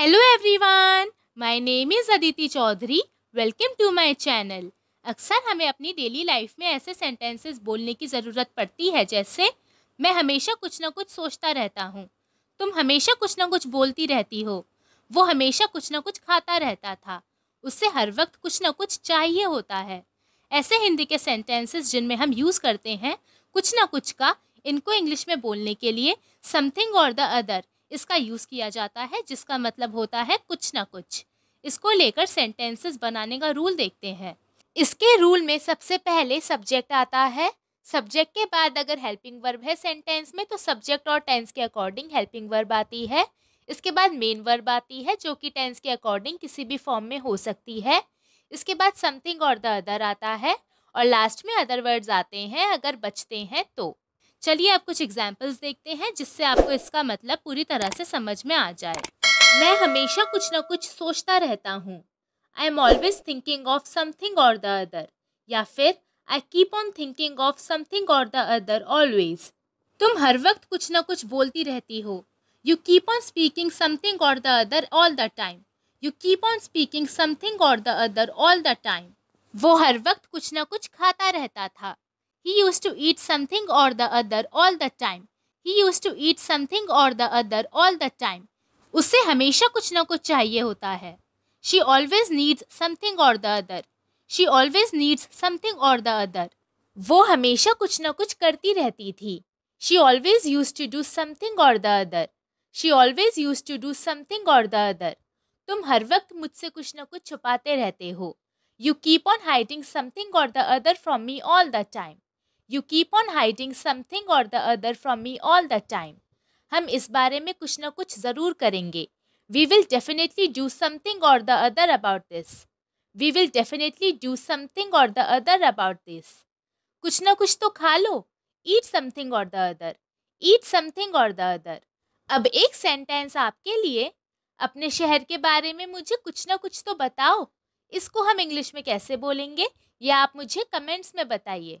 Hello everyone my name is Aditi Chaudhary welcome to my channel अक्सर हमें अपनी डेली लाइफ में ऐसे सेंटेंसेस बोलने की ज़रूरत पड़ती है जैसे मैं हमेशा कुछ ना कुछ सोचता रहता हूँ तुम हमेशा कुछ ना कुछ बोलती रहती हो वो हमेशा कुछ ना कुछ खाता रहता था उससे हर वक्त कुछ ना कुछ चाहिए होता है ऐसे हिंदी के सेंटेंसेस जिनमें हम यूज़ करते हैं कुछ ना कुछ का इनको इंग्लिश में बोलने के लिए समथिंग और द अदर इसका यूज़ किया जाता है जिसका मतलब होता है कुछ ना कुछ इसको लेकर सेंटेंसेस बनाने का रूल देखते हैं इसके रूल में सबसे पहले सब्जेक्ट आता है सब्जेक्ट के बाद अगर हेल्पिंग वर्ब है सेंटेंस में तो सब्जेक्ट और टेंस के अकॉर्डिंग हेल्पिंग वर्ब आती है इसके बाद मेन वर्ब आती है जो कि टेंस के अकॉर्डिंग किसी भी फॉर्म में हो सकती है इसके बाद समथिंग और द अदर आता है और लास्ट में अदर वर्ड्स आते हैं अगर बचते हैं तो चलिए आप कुछ एग्जाम्पल्स देखते हैं जिससे आपको इसका मतलब पूरी तरह से समझ में आ जाए मैं हमेशा कुछ ना कुछ सोचता रहता हूँ I am always thinking of something और द अदर या फिर I keep on thinking of something और द अदर ऑलवेज तुम हर वक्त कुछ ना कुछ बोलती रहती हो you keep on speaking something और the other all the time you keep on speaking something और the other all the time वो हर वक्त कुछ ना कुछ खाता रहता था He used to eat something or the other all the time. He used to eat something or the other all the time. उससे हमेशा कुछ ना कुछ चाहिए होता है she always needs something or the other she always needs something or the other वो हमेशा कुछ ना कुछ करती रहती थी she always use to do something or the other she always use to do something or the other तुम हर वक्त मुझसे कुछ ना कुछ छुपाते रहते हो you keep on hiding something और the other from me all the time you keep on hiding something और the other from me all the time हम इस बारे में कुछ ना कुछ ज़रूर करेंगे we will definitely do something और the other about this we will definitely do something और द अदर अबाउट दिस कुछ ना कुछ तो खा लो ईट समथिंग और द अदर ईट समथिंग और द अदर अब एक सेंटेंस आपके लिए अपने शहर के बारे में मुझे कुछ ना कुछ तो बताओ इसको हम इंग्लिश में कैसे बोलेंगे या आप मुझे कमेंट्स में बताइए